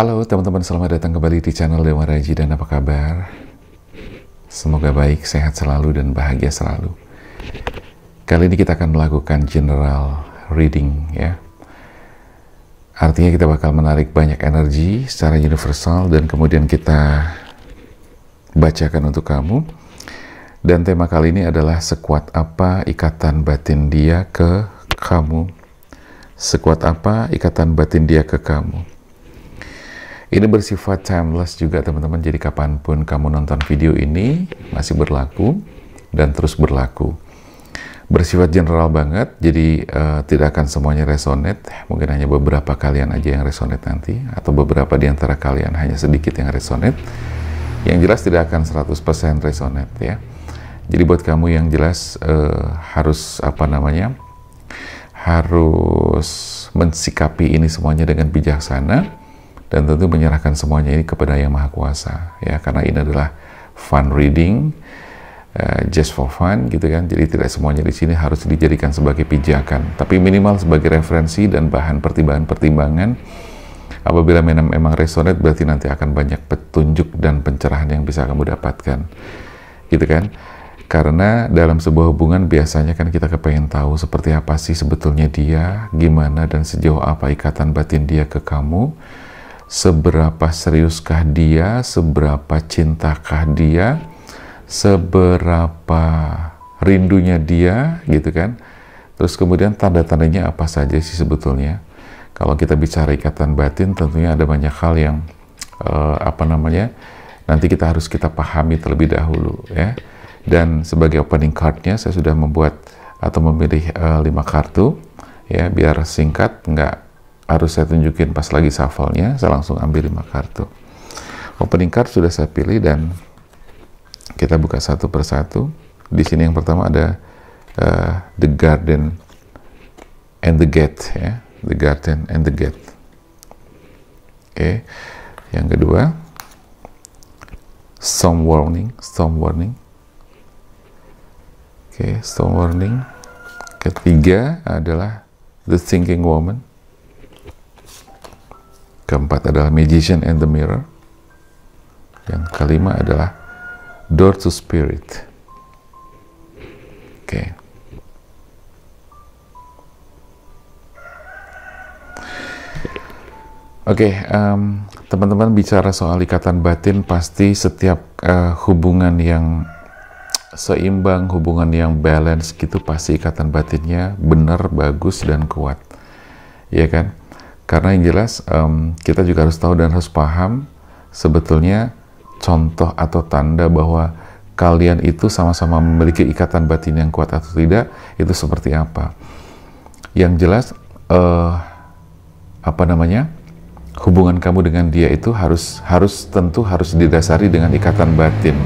Halo teman-teman, selamat datang kembali di channel Dewa Raji dan apa kabar? Semoga baik, sehat selalu, dan bahagia selalu. Kali ini kita akan melakukan general reading ya. Artinya kita bakal menarik banyak energi secara universal dan kemudian kita bacakan untuk kamu. Dan tema kali ini adalah sekuat apa ikatan batin dia ke kamu. Sekuat apa ikatan batin dia ke kamu. Ini bersifat timeless juga teman-teman, jadi kapanpun kamu nonton video ini masih berlaku dan terus berlaku. Bersifat general banget, jadi uh, tidak akan semuanya resonate, mungkin hanya beberapa kalian aja yang resonate nanti, atau beberapa di antara kalian hanya sedikit yang resonate. Yang jelas tidak akan 100% resonate ya. Jadi buat kamu yang jelas uh, harus apa namanya, harus mensikapi ini semuanya dengan bijaksana dan tentu menyerahkan semuanya ini kepada Yang Maha Kuasa ya karena ini adalah fun reading uh, just for fun gitu kan jadi tidak semuanya di sini harus dijadikan sebagai pijakan tapi minimal sebagai referensi dan bahan pertimbangan-pertimbangan apabila memang resonate berarti nanti akan banyak petunjuk dan pencerahan yang bisa kamu dapatkan gitu kan karena dalam sebuah hubungan biasanya kan kita kepengen tahu seperti apa sih sebetulnya dia, gimana dan sejauh apa ikatan batin dia ke kamu, seberapa seriuskah dia, seberapa cintakah dia, seberapa rindunya dia, gitu kan. Terus kemudian tanda-tandanya apa saja sih sebetulnya? Kalau kita bicara ikatan batin, tentunya ada banyak hal yang uh, apa namanya nanti kita harus kita pahami terlebih dahulu, ya. Dan sebagai opening cardnya, saya sudah membuat atau memilih uh, lima kartu, ya, biar singkat, nggak harus saya tunjukin pas lagi shuffle-nya, saya langsung ambil 5 kartu. Opening card sudah saya pilih dan kita buka satu persatu. Di sini yang pertama ada uh, The Garden and the Gate ya, The Garden and the Gate. Oke. Okay. Yang kedua Storm Warning, Storm Warning. Oke, okay, Storm Warning. Ketiga adalah The Thinking Woman keempat adalah Magician and the Mirror, yang kelima adalah Door to Spirit. Oke. Okay. Oke, okay, um, teman-teman bicara soal ikatan batin, pasti setiap uh, hubungan yang seimbang, hubungan yang balance gitu, pasti ikatan batinnya benar, bagus, dan kuat. ya kan? Karena yang jelas um, kita juga harus tahu dan harus paham sebetulnya contoh atau tanda bahwa kalian itu sama-sama memiliki ikatan batin yang kuat atau tidak itu seperti apa. Yang jelas uh, apa namanya? hubungan kamu dengan dia itu harus harus tentu harus didasari dengan ikatan batin.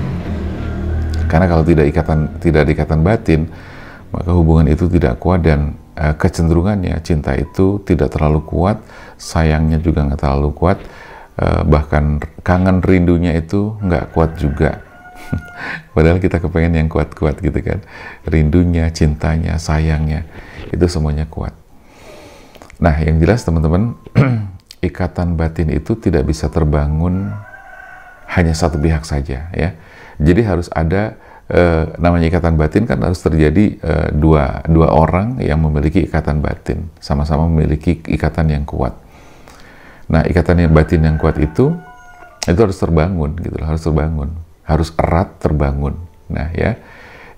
Karena kalau tidak ikatan tidak ada ikatan batin, maka hubungan itu tidak kuat dan Eh, kecenderungannya cinta itu tidak terlalu kuat, sayangnya juga nggak terlalu kuat, eh, bahkan kangen rindunya itu nggak kuat juga. Padahal kita kepengen yang kuat-kuat gitu kan. Rindunya, cintanya, sayangnya, itu semuanya kuat. Nah, yang jelas teman-teman, ikatan batin itu tidak bisa terbangun hanya satu pihak saja ya. Jadi harus ada eh, namanya ikatan batin kan harus terjadi eh, dua dua orang yang memiliki ikatan batin sama-sama memiliki ikatan yang kuat. Nah ikatan yang batin yang kuat itu itu harus terbangun gitu harus terbangun harus erat terbangun. Nah ya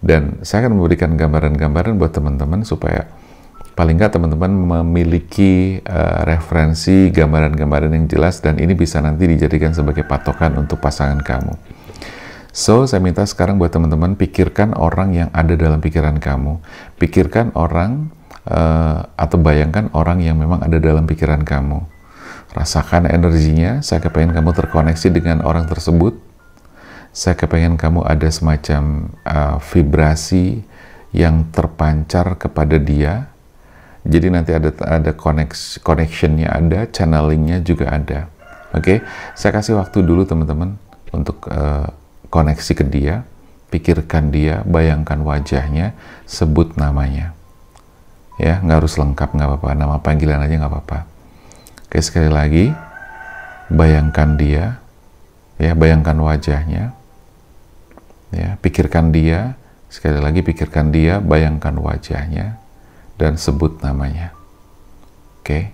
dan saya akan memberikan gambaran-gambaran buat teman-teman supaya paling nggak teman-teman memiliki uh, referensi gambaran-gambaran yang jelas dan ini bisa nanti dijadikan sebagai patokan untuk pasangan kamu. So, saya minta sekarang buat teman-teman pikirkan orang yang ada dalam pikiran kamu. Pikirkan orang uh, atau bayangkan orang yang memang ada dalam pikiran kamu. Rasakan energinya, saya kepengen kamu terkoneksi dengan orang tersebut. Saya kepengen kamu ada semacam uh, vibrasi yang terpancar kepada dia. Jadi nanti ada ada connect, connectionnya ada, channeling-nya juga ada. Oke, okay? saya kasih waktu dulu teman-teman untuk uh, koneksi ke dia, pikirkan dia, bayangkan wajahnya, sebut namanya. Ya, nggak harus lengkap, nggak apa-apa. Nama panggilan aja nggak apa-apa. Oke, sekali lagi, bayangkan dia, ya, bayangkan wajahnya, ya, pikirkan dia, sekali lagi pikirkan dia, bayangkan wajahnya, dan sebut namanya. Oke,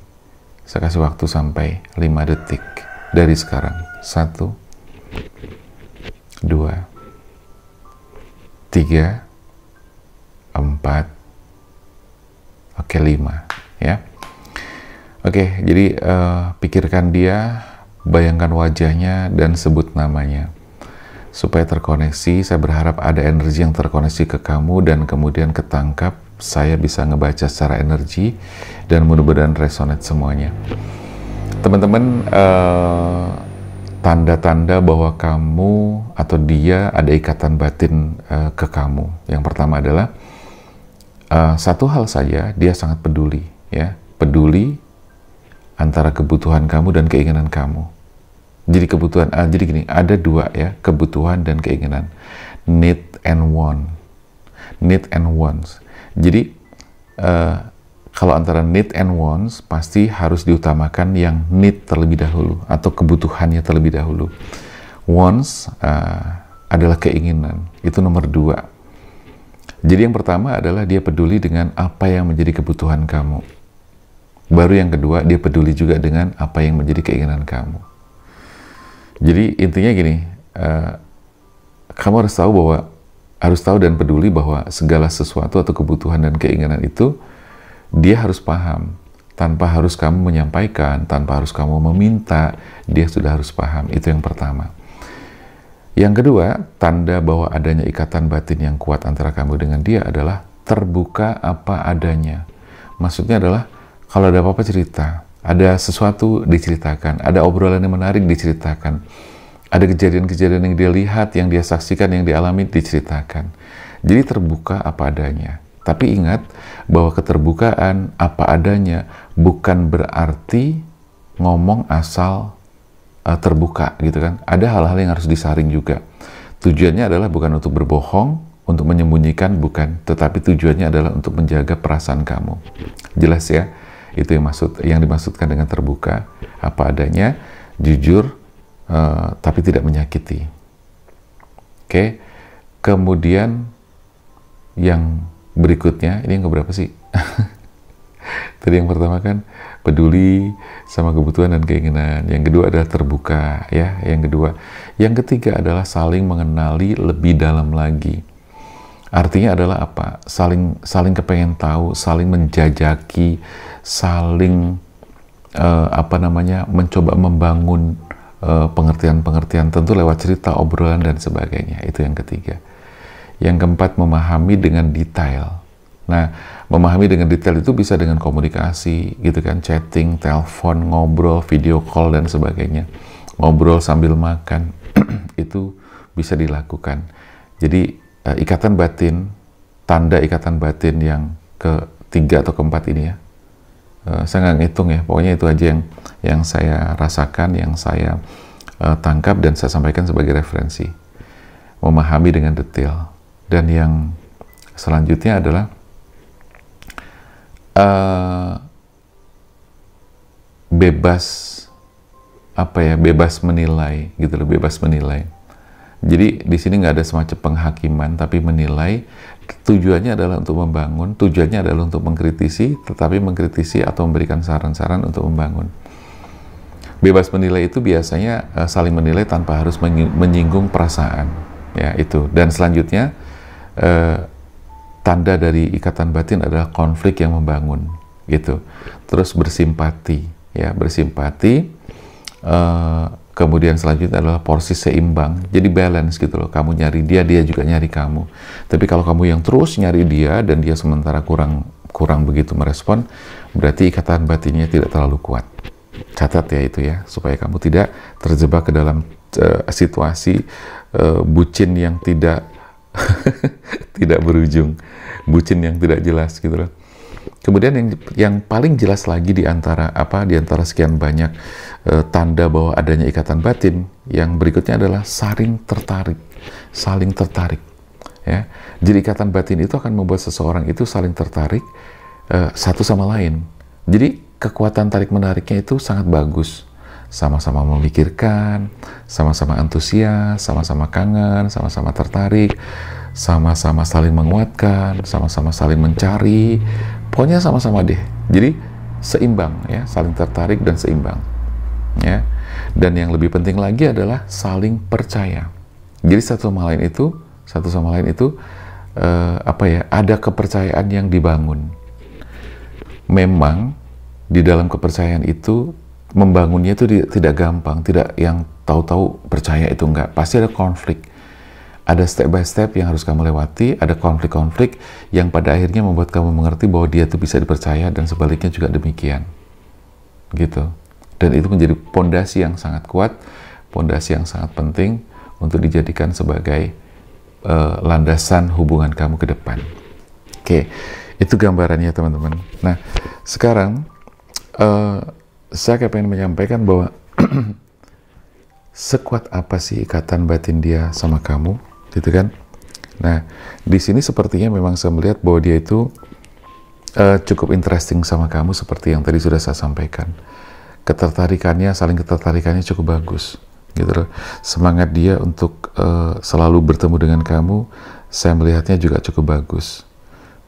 saya kasih waktu sampai 5 detik dari sekarang. Satu, dua, tiga, empat, oke lima, ya. Oke, jadi uh, pikirkan dia, bayangkan wajahnya, dan sebut namanya. Supaya terkoneksi, saya berharap ada energi yang terkoneksi ke kamu dan kemudian ketangkap. Saya bisa ngebaca secara energi dan mudah-mudahan resonate semuanya. Teman-teman, uh, tanda-tanda bahwa kamu atau dia ada ikatan batin uh, ke kamu. Yang pertama adalah uh, satu hal saja dia sangat peduli, ya peduli antara kebutuhan kamu dan keinginan kamu. Jadi kebutuhan, uh, jadi gini ada dua ya kebutuhan dan keinginan, need and want, need and wants. Jadi uh, kalau antara need and wants pasti harus diutamakan yang need terlebih dahulu atau kebutuhannya terlebih dahulu. Wants uh, adalah keinginan, itu nomor dua. Jadi yang pertama adalah dia peduli dengan apa yang menjadi kebutuhan kamu. Baru yang kedua, dia peduli juga dengan apa yang menjadi keinginan kamu. Jadi intinya gini, uh, kamu harus tahu bahwa harus tahu dan peduli bahwa segala sesuatu atau kebutuhan dan keinginan itu dia harus paham tanpa harus kamu menyampaikan, tanpa harus kamu meminta, dia sudah harus paham. Itu yang pertama. Yang kedua, tanda bahwa adanya ikatan batin yang kuat antara kamu dengan dia adalah terbuka apa adanya. Maksudnya adalah kalau ada apa-apa cerita, ada sesuatu diceritakan, ada obrolan yang menarik diceritakan, ada kejadian-kejadian yang dia lihat, yang dia saksikan, yang dialami diceritakan. Jadi terbuka apa adanya. Tapi ingat bahwa keterbukaan apa adanya bukan berarti ngomong asal uh, terbuka gitu kan. Ada hal-hal yang harus disaring juga. Tujuannya adalah bukan untuk berbohong, untuk menyembunyikan bukan, tetapi tujuannya adalah untuk menjaga perasaan kamu. Jelas ya? Itu yang maksud yang dimaksudkan dengan terbuka apa adanya, jujur uh, tapi tidak menyakiti. Oke. Okay? Kemudian yang berikutnya ini yang keberapa sih tadi yang pertama kan peduli sama kebutuhan dan keinginan yang kedua adalah terbuka ya yang kedua yang ketiga adalah saling mengenali lebih dalam lagi artinya adalah apa saling saling kepengen tahu saling menjajaki saling uh, apa namanya mencoba membangun eh, pengertian-pengertian tentu lewat cerita obrolan dan sebagainya itu yang ketiga yang keempat, memahami dengan detail. Nah, memahami dengan detail itu bisa dengan komunikasi, gitu kan, chatting, telepon, ngobrol, video call, dan sebagainya. Ngobrol sambil makan, itu bisa dilakukan. Jadi, eh, ikatan batin, tanda ikatan batin yang ketiga atau keempat ini ya, eh, saya nggak ngitung ya, pokoknya itu aja yang yang saya rasakan, yang saya uh, tangkap dan saya sampaikan sebagai referensi. Memahami dengan detail, dan yang selanjutnya adalah uh, bebas apa ya bebas menilai gitu loh bebas menilai jadi di sini nggak ada semacam penghakiman tapi menilai tujuannya adalah untuk membangun tujuannya adalah untuk mengkritisi tetapi mengkritisi atau memberikan saran-saran untuk membangun bebas menilai itu biasanya uh, saling menilai tanpa harus menyinggung perasaan ya itu dan selanjutnya eh, tanda dari ikatan batin adalah konflik yang membangun gitu terus bersimpati ya bersimpati eh, kemudian selanjutnya adalah porsi seimbang jadi balance gitu loh kamu nyari dia dia juga nyari kamu tapi kalau kamu yang terus nyari dia dan dia sementara kurang kurang begitu merespon berarti ikatan batinnya tidak terlalu kuat catat ya itu ya supaya kamu tidak terjebak ke dalam uh, situasi uh, bucin yang tidak tidak berujung bucin yang tidak jelas gitu loh kemudian yang yang paling jelas lagi di antara apa di antara sekian banyak e, tanda bahwa adanya ikatan batin yang berikutnya adalah saling tertarik saling tertarik ya jadi ikatan batin itu akan membuat seseorang itu saling tertarik e, satu sama lain jadi kekuatan tarik menariknya itu sangat bagus sama-sama memikirkan, sama-sama antusias, sama-sama kangen, sama-sama tertarik, sama-sama saling menguatkan, sama-sama saling mencari. Pokoknya sama-sama deh. Jadi seimbang ya, saling tertarik dan seimbang. Ya. Dan yang lebih penting lagi adalah saling percaya. Jadi satu sama lain itu, satu sama lain itu eh, apa ya? Ada kepercayaan yang dibangun. Memang di dalam kepercayaan itu membangunnya itu tidak gampang, tidak yang tahu-tahu percaya itu enggak. Pasti ada konflik. Ada step by step yang harus kamu lewati, ada konflik-konflik yang pada akhirnya membuat kamu mengerti bahwa dia itu bisa dipercaya dan sebaliknya juga demikian. Gitu. Dan itu menjadi pondasi yang sangat kuat, pondasi yang sangat penting untuk dijadikan sebagai uh, landasan hubungan kamu ke depan. Oke, okay. itu gambarannya teman-teman. Nah, sekarang uh, saya kayak pengen menyampaikan bahwa sekuat apa sih ikatan batin dia sama kamu, gitu kan? Nah, di sini sepertinya memang saya melihat bahwa dia itu uh, cukup interesting sama kamu seperti yang tadi sudah saya sampaikan. Ketertarikannya, saling ketertarikannya cukup bagus, gitu loh. Semangat dia untuk uh, selalu bertemu dengan kamu, saya melihatnya juga cukup bagus.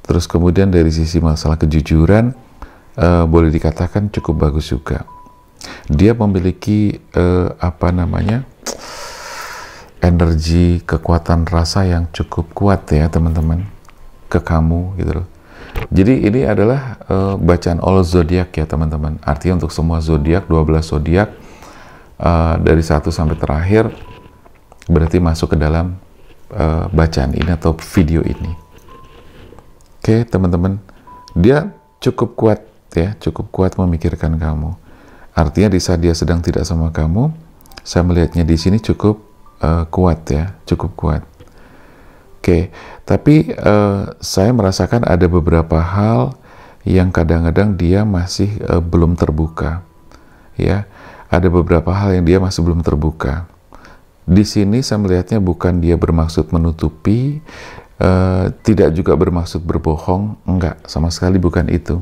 Terus kemudian dari sisi masalah kejujuran, uh, boleh dikatakan cukup bagus juga. Dia memiliki uh, apa namanya energi kekuatan rasa yang cukup kuat ya teman-teman ke kamu gitu loh. Jadi ini adalah uh, bacaan all zodiak ya teman-teman. Artinya untuk semua zodiak 12 zodiak uh, dari satu sampai terakhir berarti masuk ke dalam uh, bacaan ini atau video ini. Oke, okay, teman-teman. Dia cukup kuat ya cukup kuat memikirkan kamu artinya di saat dia sedang tidak sama kamu saya melihatnya di sini cukup uh, kuat ya cukup kuat oke tapi uh, saya merasakan ada beberapa hal yang kadang-kadang dia masih uh, belum terbuka ya ada beberapa hal yang dia masih belum terbuka di sini saya melihatnya bukan dia bermaksud menutupi uh, tidak juga bermaksud berbohong enggak sama sekali bukan itu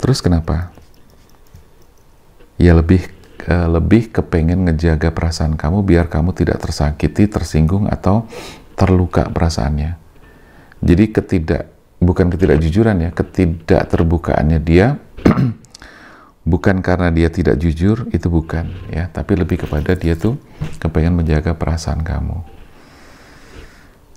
Terus kenapa? Ya lebih uh, lebih kepengen ngejaga perasaan kamu biar kamu tidak tersakiti, tersinggung atau terluka perasaannya. Jadi ketidak bukan ketidakjujuran ya, ketidakterbukaannya dia bukan karena dia tidak jujur itu bukan ya, tapi lebih kepada dia tuh kepengen menjaga perasaan kamu.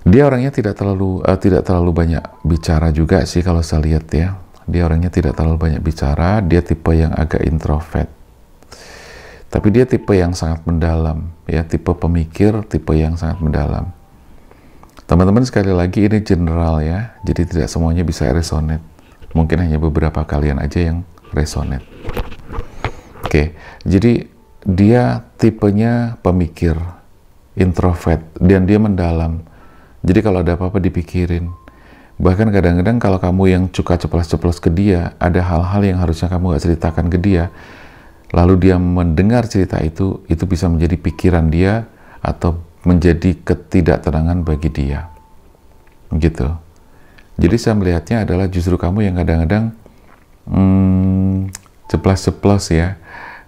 Dia orangnya tidak terlalu uh, tidak terlalu banyak bicara juga sih kalau saya lihat ya dia orangnya tidak terlalu banyak bicara, dia tipe yang agak introvert. Tapi dia tipe yang sangat mendalam, ya, tipe pemikir, tipe yang sangat mendalam. Teman-teman sekali lagi ini general ya, jadi tidak semuanya bisa resonate. Mungkin hanya beberapa kalian aja yang resonate. Oke, jadi dia tipenya pemikir, introvert, dan dia mendalam. Jadi kalau ada apa-apa dipikirin, Bahkan kadang-kadang kalau kamu yang suka ceplas-ceplos ke dia, ada hal-hal yang harusnya kamu gak ceritakan ke dia, lalu dia mendengar cerita itu, itu bisa menjadi pikiran dia atau menjadi ketidaktenangan bagi dia. Gitu. Jadi saya melihatnya adalah justru kamu yang kadang-kadang hmm, ceplas-ceplos ya.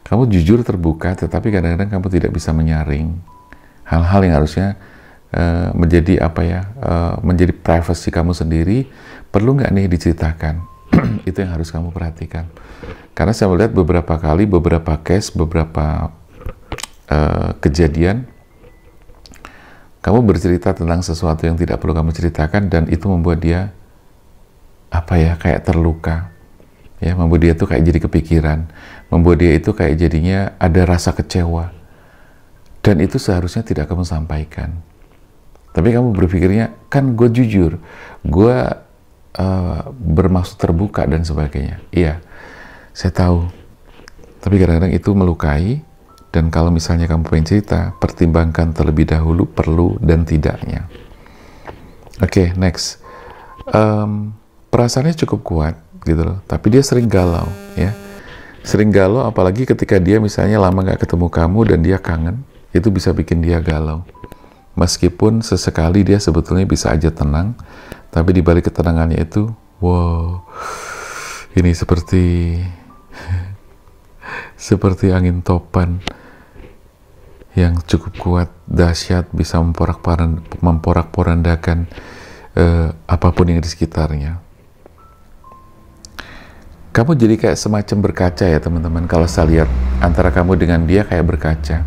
Kamu jujur terbuka, tetapi kadang-kadang kamu tidak bisa menyaring hal-hal yang harusnya Eh, menjadi apa ya uh, menjadi privacy kamu sendiri perlu nggak nih diceritakan itu yang harus kamu perhatikan karena saya melihat beberapa kali beberapa case beberapa uh, kejadian kamu bercerita tentang sesuatu yang tidak perlu kamu ceritakan dan itu membuat dia apa ya kayak terluka ya membuat dia tuh kayak jadi kepikiran membuat dia itu kayak jadinya ada rasa kecewa dan itu seharusnya tidak kamu sampaikan tapi kamu berpikirnya, kan gue jujur, gue uh, bermaksud terbuka dan sebagainya. Iya, saya tahu. Tapi kadang-kadang itu melukai, dan kalau misalnya kamu pengen cerita, pertimbangkan terlebih dahulu perlu dan tidaknya. Oke, okay, next. Um, perasaannya cukup kuat, gitu loh. Tapi dia sering galau, ya. Sering galau, apalagi ketika dia misalnya lama gak ketemu kamu dan dia kangen, itu bisa bikin dia galau meskipun sesekali dia sebetulnya bisa aja tenang, tapi di balik ketenangannya itu, wow, ini seperti seperti angin topan yang cukup kuat, dahsyat, bisa memporak porandakan eh, apapun yang di sekitarnya. Kamu jadi kayak semacam berkaca ya teman-teman. Kalau saya lihat antara kamu dengan dia kayak berkaca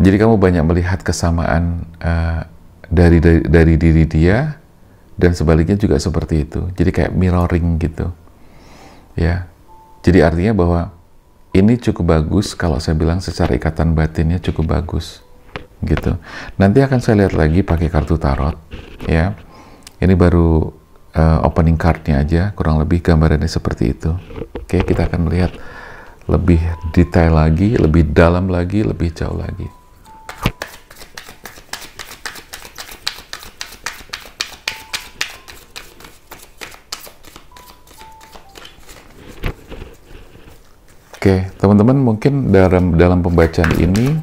jadi kamu banyak melihat kesamaan uh, dari, dari dari diri dia dan sebaliknya juga seperti itu. Jadi kayak mirroring gitu. Ya. Jadi artinya bahwa ini cukup bagus kalau saya bilang secara ikatan batinnya cukup bagus gitu. Nanti akan saya lihat lagi pakai kartu tarot ya. Ini baru uh, opening cardnya aja kurang lebih gambarannya seperti itu. Oke, kita akan lihat lebih detail lagi, lebih dalam lagi, lebih jauh lagi. Oke, teman-teman mungkin dalam dalam pembacaan ini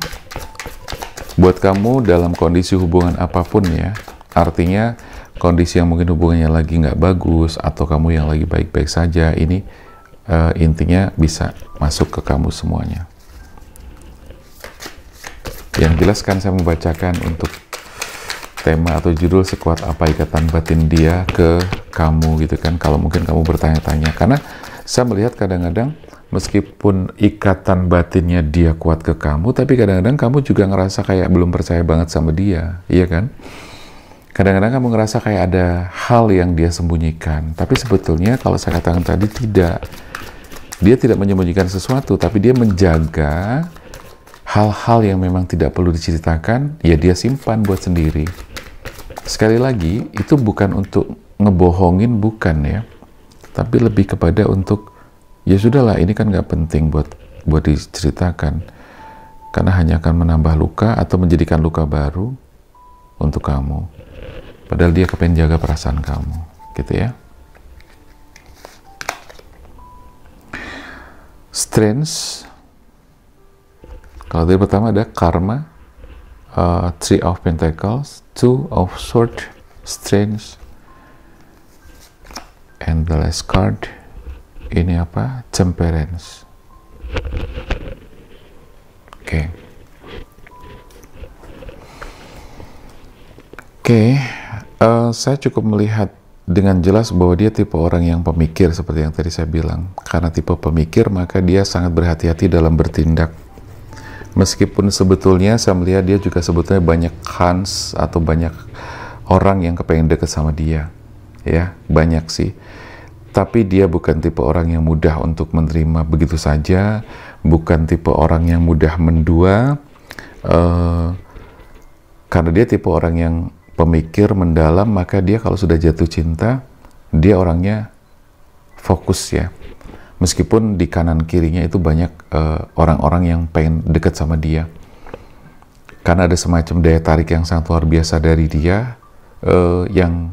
buat kamu dalam kondisi hubungan apapun ya, artinya kondisi yang mungkin hubungannya lagi nggak bagus atau kamu yang lagi baik-baik saja, ini uh, intinya bisa masuk ke kamu semuanya. Yang jelas kan saya membacakan untuk tema atau judul sekuat apa ikatan batin dia ke kamu gitu kan kalau mungkin kamu bertanya-tanya karena saya melihat kadang-kadang meskipun ikatan batinnya dia kuat ke kamu, tapi kadang-kadang kamu juga ngerasa kayak belum percaya banget sama dia, iya kan? Kadang-kadang kamu ngerasa kayak ada hal yang dia sembunyikan, tapi sebetulnya kalau saya katakan tadi tidak. Dia tidak menyembunyikan sesuatu, tapi dia menjaga hal-hal yang memang tidak perlu diceritakan, ya dia simpan buat sendiri. Sekali lagi, itu bukan untuk ngebohongin, bukan ya. Tapi lebih kepada untuk ya sudahlah ini kan nggak penting buat buat diceritakan karena hanya akan menambah luka atau menjadikan luka baru untuk kamu padahal dia kepengen jaga perasaan kamu gitu ya strange kalau dari pertama ada karma uh, three of pentacles two of swords, strange and the last card ini apa temperance oke okay. oke okay. uh, eh, saya cukup melihat dengan jelas bahwa dia tipe orang yang pemikir seperti yang tadi saya bilang karena tipe pemikir maka dia sangat berhati-hati dalam bertindak meskipun sebetulnya saya melihat dia juga sebetulnya banyak Hans atau banyak orang yang kepengen deket sama dia ya banyak sih tapi dia bukan tipe orang yang mudah untuk menerima begitu saja, bukan tipe orang yang mudah mendua, uh, karena dia tipe orang yang pemikir mendalam, maka dia kalau sudah jatuh cinta, dia orangnya fokus ya. Meskipun di kanan kirinya itu banyak eh, orang-orang uh, yang pengen dekat sama dia, karena ada semacam daya tarik yang sangat luar biasa dari dia, uh, yang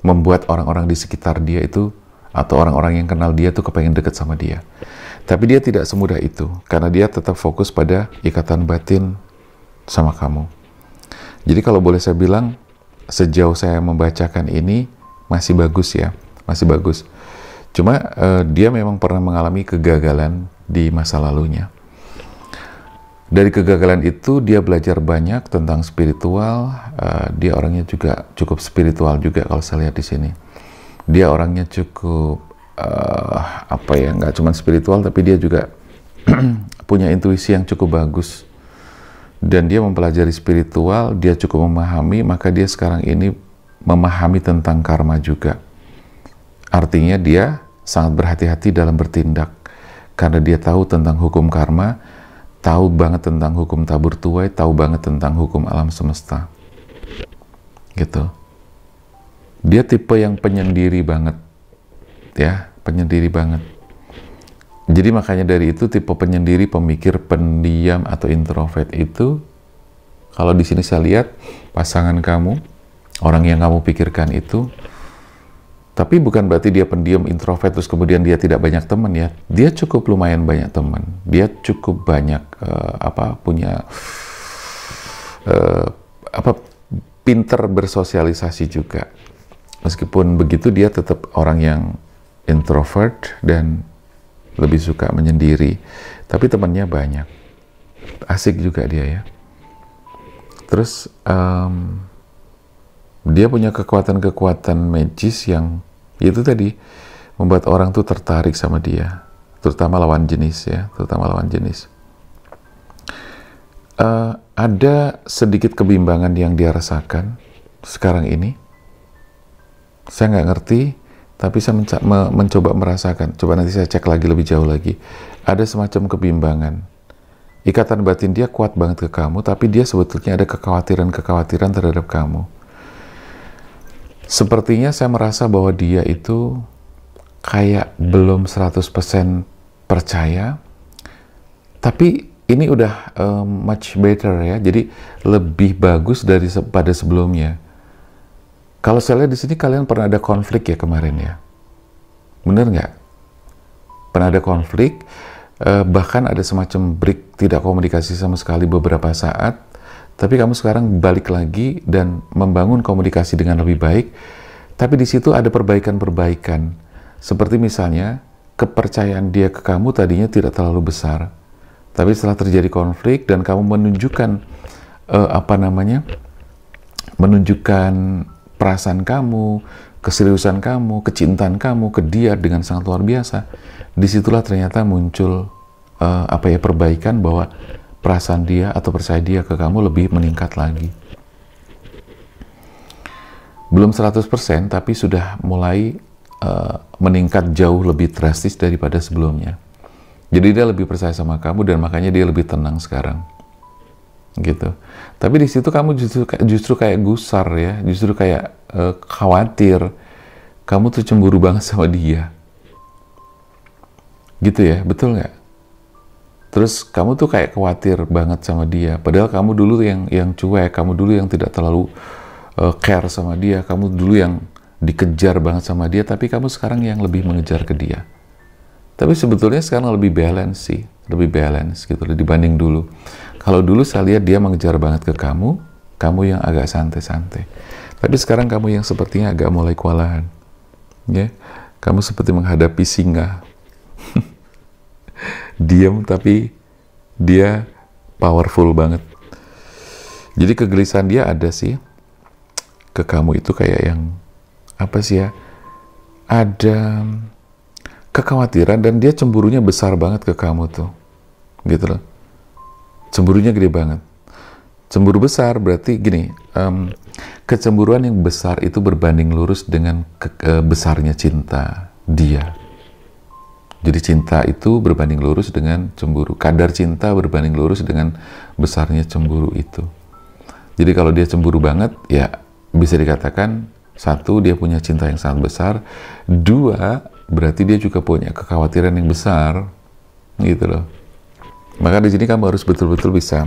membuat orang-orang di sekitar dia itu atau orang-orang yang kenal dia tuh kepengen deket sama dia. Tapi dia tidak semudah itu karena dia tetap fokus pada ikatan batin sama kamu. Jadi kalau boleh saya bilang sejauh saya membacakan ini masih bagus ya, masih bagus. Cuma eh, dia memang pernah mengalami kegagalan di masa lalunya. Dari kegagalan itu dia belajar banyak tentang spiritual. Uh, dia orangnya juga cukup spiritual juga kalau saya lihat di sini dia orangnya cukup uh, apa ya nggak cuma spiritual tapi dia juga punya intuisi yang cukup bagus dan dia mempelajari spiritual dia cukup memahami maka dia sekarang ini memahami tentang karma juga artinya dia sangat berhati-hati dalam bertindak karena dia tahu tentang hukum karma tahu banget tentang hukum tabur tuai tahu banget tentang hukum alam semesta gitu dia tipe yang penyendiri banget. Ya, penyendiri banget. Jadi makanya dari itu tipe penyendiri, pemikir, pendiam atau introvert itu kalau di sini saya lihat pasangan kamu, orang yang kamu pikirkan itu tapi bukan berarti dia pendiam, introvert, terus kemudian dia tidak banyak teman ya. Dia cukup lumayan banyak teman. Dia cukup banyak uh, apa punya uh, apa pinter bersosialisasi juga meskipun begitu dia tetap orang yang introvert dan lebih suka menyendiri tapi temannya banyak asik juga dia ya terus um, dia punya kekuatan-kekuatan magis yang itu tadi membuat orang tuh tertarik sama dia terutama lawan jenis ya terutama lawan jenis uh, ada sedikit kebimbangan yang dia rasakan sekarang ini saya nggak ngerti tapi saya menca- me- mencoba merasakan coba nanti saya cek lagi lebih jauh lagi ada semacam kebimbangan ikatan batin dia kuat banget ke kamu tapi dia sebetulnya ada kekhawatiran-kekhawatiran terhadap kamu sepertinya saya merasa bahwa dia itu kayak belum 100% percaya tapi ini udah um, much better ya jadi lebih bagus dari pada sebelumnya kalau saya lihat di sini kalian pernah ada konflik ya kemarin ya, bener nggak? Pernah ada konflik, eh, bahkan ada semacam break tidak komunikasi sama sekali beberapa saat, tapi kamu sekarang balik lagi dan membangun komunikasi dengan lebih baik. Tapi di situ ada perbaikan-perbaikan, seperti misalnya kepercayaan dia ke kamu tadinya tidak terlalu besar, tapi setelah terjadi konflik dan kamu menunjukkan eh, apa namanya, menunjukkan perasaan kamu, keseriusan kamu, kecintaan kamu ke dia dengan sangat luar biasa. Disitulah ternyata muncul uh, apa ya perbaikan bahwa perasaan dia atau percaya dia ke kamu lebih meningkat lagi. Belum 100% tapi sudah mulai uh, meningkat jauh lebih drastis daripada sebelumnya. Jadi dia lebih percaya sama kamu dan makanya dia lebih tenang sekarang gitu. Tapi di situ kamu justru justru kayak gusar ya, justru kayak uh, khawatir. Kamu tuh cemburu banget sama dia. Gitu ya, betul nggak? Terus kamu tuh kayak khawatir banget sama dia. Padahal kamu dulu yang yang cuek, kamu dulu yang tidak terlalu uh, care sama dia, kamu dulu yang dikejar banget sama dia, tapi kamu sekarang yang lebih mengejar ke dia. Tapi sebetulnya sekarang lebih balance sih, lebih balance gitu dibanding dulu. Kalau dulu saya lihat dia mengejar banget ke kamu, kamu yang agak santai-santai. Tapi sekarang kamu yang sepertinya agak mulai kewalahan. Ya, kamu seperti menghadapi singa. Diam tapi dia powerful banget. Jadi kegelisahan dia ada sih. Ke kamu itu kayak yang apa sih ya? Ada kekhawatiran dan dia cemburunya besar banget ke kamu tuh. Gitu loh. Cemburunya gede banget. Cemburu besar berarti gini, um, kecemburuan yang besar itu berbanding lurus dengan ke, ke besarnya cinta dia. Jadi cinta itu berbanding lurus dengan cemburu. Kadar cinta berbanding lurus dengan besarnya cemburu itu. Jadi kalau dia cemburu banget, ya bisa dikatakan satu dia punya cinta yang sangat besar, dua berarti dia juga punya kekhawatiran yang besar, gitu loh. Maka di sini kamu harus betul-betul bisa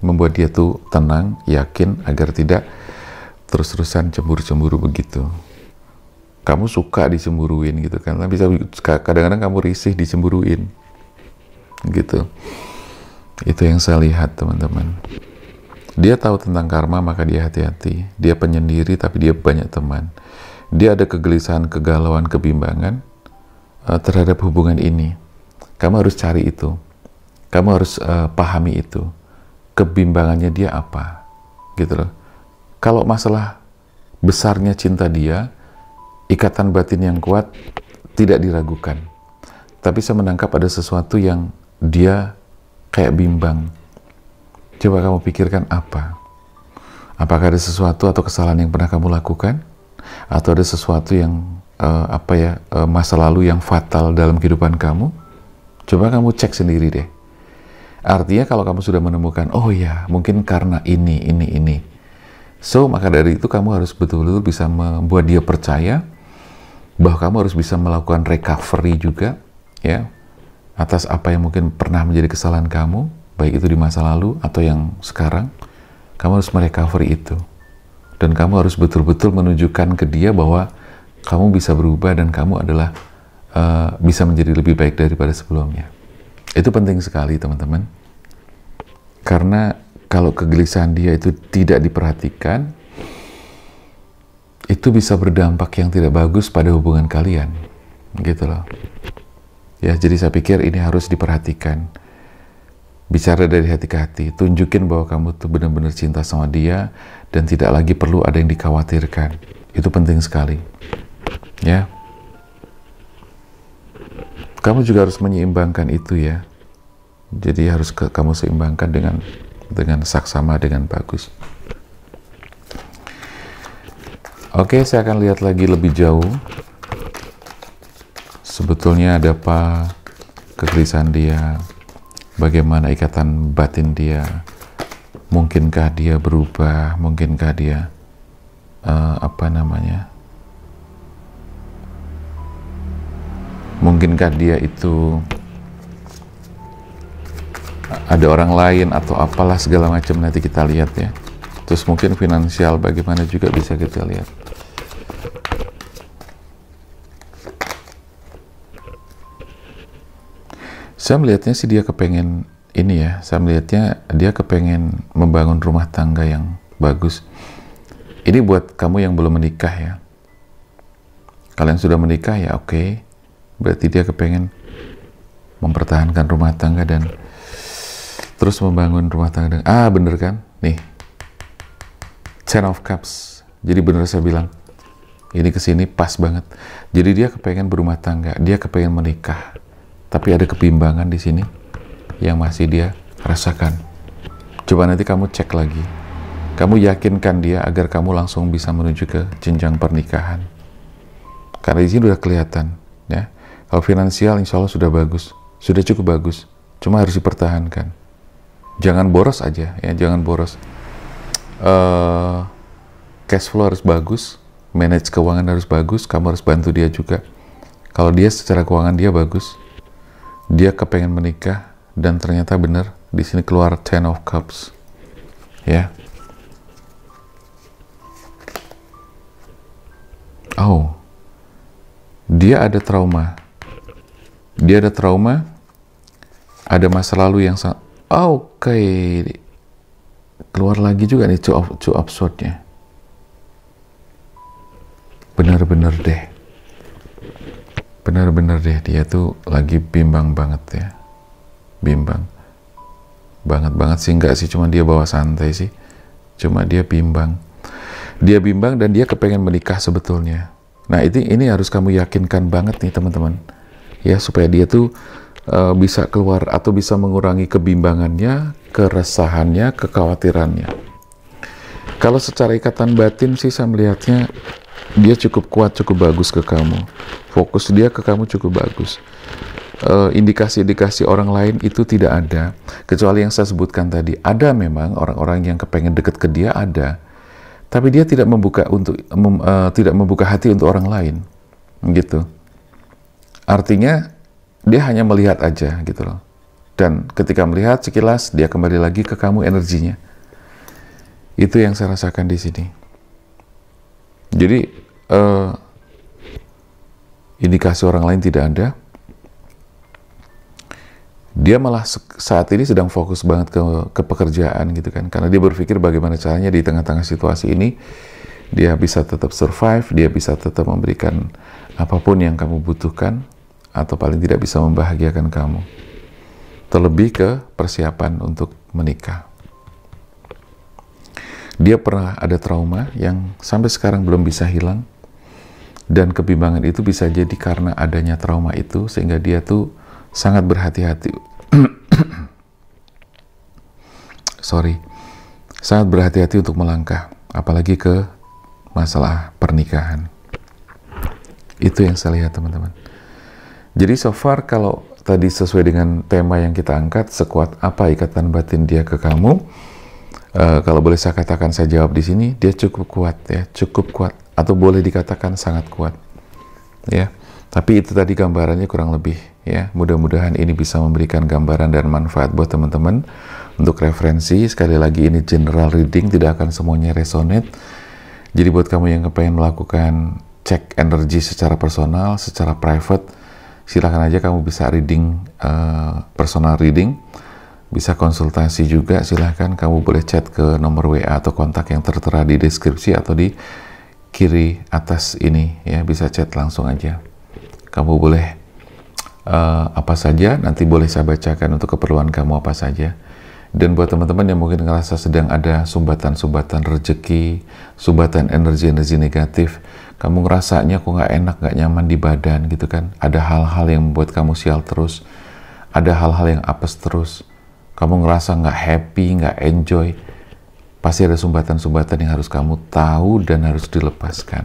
membuat dia tuh tenang, yakin agar tidak terus-terusan cemburu-cemburu begitu. Kamu suka dicemburuin gitu kan, tapi kadang-kadang kamu risih dicemburuin gitu. Itu yang saya lihat teman-teman. Dia tahu tentang karma maka dia hati-hati. Dia penyendiri tapi dia banyak teman. Dia ada kegelisahan, kegalauan, kebimbangan uh, terhadap hubungan ini. Kamu harus cari itu kamu harus uh, pahami itu. Kebimbangannya dia apa? Gitu loh. Kalau masalah besarnya cinta dia, ikatan batin yang kuat tidak diragukan. Tapi saya menangkap ada sesuatu yang dia kayak bimbang. Coba kamu pikirkan apa? Apakah ada sesuatu atau kesalahan yang pernah kamu lakukan? Atau ada sesuatu yang uh, apa ya uh, masa lalu yang fatal dalam kehidupan kamu? Coba kamu cek sendiri deh. Artinya kalau kamu sudah menemukan, oh ya, mungkin karena ini, ini, ini. So, maka dari itu kamu harus betul-betul bisa membuat dia percaya bahwa kamu harus bisa melakukan recovery juga, ya, atas apa yang mungkin pernah menjadi kesalahan kamu, baik itu di masa lalu atau yang sekarang. Kamu harus merecovery itu. Dan kamu harus betul-betul menunjukkan ke dia bahwa kamu bisa berubah dan kamu adalah uh, bisa menjadi lebih baik daripada sebelumnya. Itu penting sekali, teman-teman. Karena kalau kegelisahan dia itu tidak diperhatikan, itu bisa berdampak yang tidak bagus pada hubungan kalian. Gitu loh. Ya, jadi saya pikir ini harus diperhatikan. Bicara dari hati ke hati, tunjukin bahwa kamu tuh benar-benar cinta sama dia dan tidak lagi perlu ada yang dikhawatirkan. Itu penting sekali. Ya. Kamu juga harus menyeimbangkan itu ya jadi harus ke, kamu seimbangkan dengan dengan saksama dengan bagus oke saya akan lihat lagi lebih jauh sebetulnya ada apa kegelisahan dia bagaimana ikatan batin dia mungkinkah dia berubah mungkinkah dia uh, apa namanya mungkinkah dia itu ada orang lain atau apalah segala macam nanti kita lihat ya terus mungkin finansial bagaimana juga bisa kita lihat saya melihatnya sih dia kepengen ini ya saya melihatnya dia kepengen membangun rumah tangga yang bagus ini buat kamu yang belum menikah ya kalian sudah menikah ya oke okay. berarti dia kepengen mempertahankan rumah tangga dan terus membangun rumah tangga dengan ah bener kan nih ten of cups jadi bener saya bilang ini kesini pas banget jadi dia kepengen berumah tangga dia kepengen menikah tapi ada kebimbangan di sini yang masih dia rasakan coba nanti kamu cek lagi kamu yakinkan dia agar kamu langsung bisa menuju ke jenjang pernikahan karena di sini udah kelihatan ya kalau finansial insya Allah sudah bagus sudah cukup bagus cuma harus dipertahankan jangan boros aja ya jangan boros uh, cash flow harus bagus manage keuangan harus bagus kamu harus bantu dia juga kalau dia secara keuangan dia bagus dia kepengen menikah dan ternyata bener di sini keluar ten of cups ya oh dia ada trauma dia ada trauma ada masa lalu yang Oh, oke, okay. keluar lagi juga nih two, of, two absurdnya. Benar-benar deh. Benar-benar deh, dia tuh lagi bimbang banget ya. Bimbang. Banget-banget sih, enggak sih, cuma dia bawa santai sih. Cuma dia bimbang. Dia bimbang dan dia kepengen menikah sebetulnya. Nah, ini, ini harus kamu yakinkan banget nih teman-teman. Ya, supaya dia tuh uh, bisa keluar atau bisa mengurangi kebimbangannya, keresahannya, kekhawatirannya. Kalau secara ikatan batin sih saya melihatnya dia cukup kuat, cukup bagus ke kamu. Fokus dia ke kamu cukup bagus. indikasi eh, indikasi-indikasi orang lain itu tidak ada, kecuali yang saya sebutkan tadi. Ada memang orang-orang yang kepengen deket ke dia ada, tapi dia tidak membuka untuk mem, uh, tidak membuka hati untuk orang lain, gitu. Artinya dia hanya melihat aja gitu loh. Dan ketika melihat sekilas, dia kembali lagi ke kamu energinya. Itu yang saya rasakan di sini. Jadi, uh, indikasi orang lain tidak ada. Dia malah saat ini sedang fokus banget ke, ke pekerjaan gitu kan. Karena dia berpikir bagaimana caranya di tengah-tengah situasi ini, dia bisa tetap survive, dia bisa tetap memberikan apapun yang kamu butuhkan, atau paling tidak bisa membahagiakan kamu. Terlebih ke persiapan untuk menikah. Dia pernah ada trauma yang sampai sekarang belum bisa hilang dan kebimbangan itu bisa jadi karena adanya trauma itu sehingga dia tuh sangat berhati-hati. Sorry. Sangat berhati-hati untuk melangkah apalagi ke masalah pernikahan. Itu yang saya lihat teman-teman. Jadi so far kalau tadi sesuai dengan tema yang kita angkat, sekuat apa ikatan batin dia ke kamu, uh, kalau boleh saya katakan saya jawab di sini, dia cukup kuat ya, cukup kuat atau boleh dikatakan sangat kuat. Ya. Tapi itu tadi gambarannya kurang lebih ya. Mudah-mudahan ini bisa memberikan gambaran dan manfaat buat teman-teman untuk referensi. Sekali lagi ini general reading tidak akan semuanya resonate. Jadi buat kamu yang kepengen melakukan cek energi secara personal, secara private, silahkan aja kamu bisa reading uh, personal reading bisa konsultasi juga silahkan kamu boleh chat ke nomor WA atau kontak yang tertera di deskripsi atau di kiri atas ini ya bisa chat langsung aja kamu boleh uh, apa saja nanti boleh saya bacakan untuk keperluan kamu apa saja dan buat teman-teman yang mungkin ngerasa sedang ada sumbatan-sumbatan rezeki, sumbatan energi-energi negatif, kamu ngerasanya kok nggak enak, nggak nyaman di badan gitu kan? Ada hal-hal yang membuat kamu sial terus, ada hal-hal yang apes terus, kamu ngerasa nggak happy, nggak enjoy, pasti ada sumbatan-sumbatan yang harus kamu tahu dan harus dilepaskan.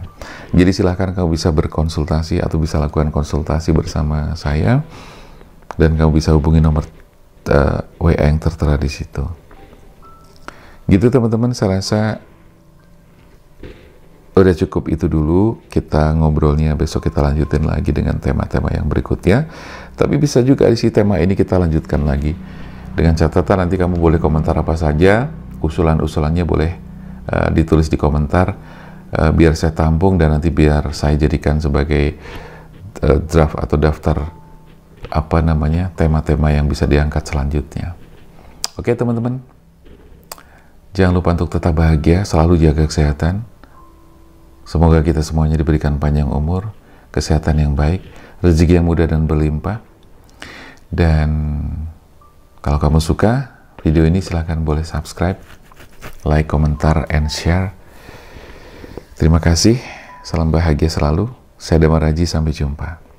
Jadi silahkan kamu bisa berkonsultasi atau bisa lakukan konsultasi bersama saya dan kamu bisa hubungi nomor uh, eh, WA yang tertera di situ. Gitu teman-teman, saya rasa udah cukup itu dulu. Kita ngobrolnya besok kita lanjutin lagi dengan tema-tema yang berikutnya. Tapi bisa juga isi tema ini kita lanjutkan lagi. Dengan catatan nanti kamu boleh komentar apa saja, usulan-usulannya boleh uh, ditulis di komentar uh, biar saya tampung dan nanti biar saya jadikan sebagai uh, draft atau daftar apa namanya tema-tema yang bisa diangkat selanjutnya. Oke teman-teman, jangan lupa untuk tetap bahagia, selalu jaga kesehatan. Semoga kita semuanya diberikan panjang umur, kesehatan yang baik, rezeki yang mudah dan berlimpah. Dan kalau kamu suka video ini silahkan boleh subscribe, like, komentar, and share. Terima kasih. Salam bahagia selalu. Saya Damaraji, sampai jumpa.